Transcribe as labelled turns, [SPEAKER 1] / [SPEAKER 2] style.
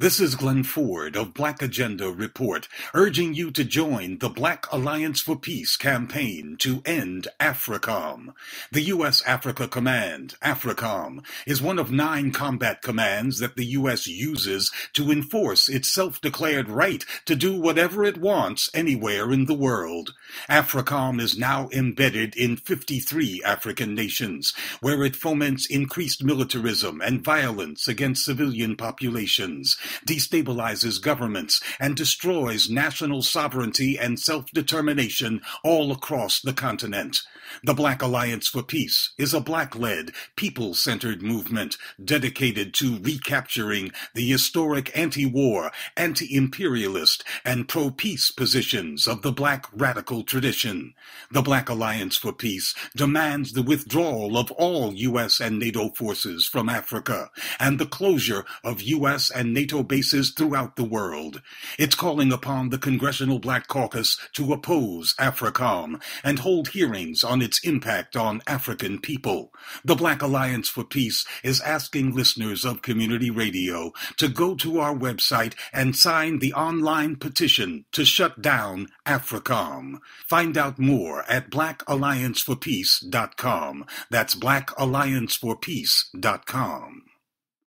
[SPEAKER 1] This is Glenn Ford of Black Agenda Report, urging you to join the Black Alliance for Peace campaign to end AFRICOM. The U.S. Africa Command, AFRICOM, is one of nine combat commands that the U.S. uses to enforce its self-declared right to do whatever it wants anywhere in the world. AFRICOM is now embedded in 53 African nations, where it foments increased militarism and violence against civilian populations destabilizes governments, and destroys national sovereignty and self determination all across the continent. The Black Alliance for Peace is a black led, people centered movement dedicated to recapturing the historic anti war, anti imperialist, and pro peace positions of the black radical tradition. The Black Alliance for Peace demands the withdrawal of all U.S. and NATO forces from Africa and the closure of U.S. and NATO central bases throughout the world. It's calling upon the Congressional Black Caucus to oppose AFRICOM and hold hearings on its impact on African people. The Black Alliance for Peace is asking listeners of community radio to go to our website and sign the online petition to shut down AFRICOM. Find out more at blackallianceforpeace.com. That's blackallianceforpeace.com.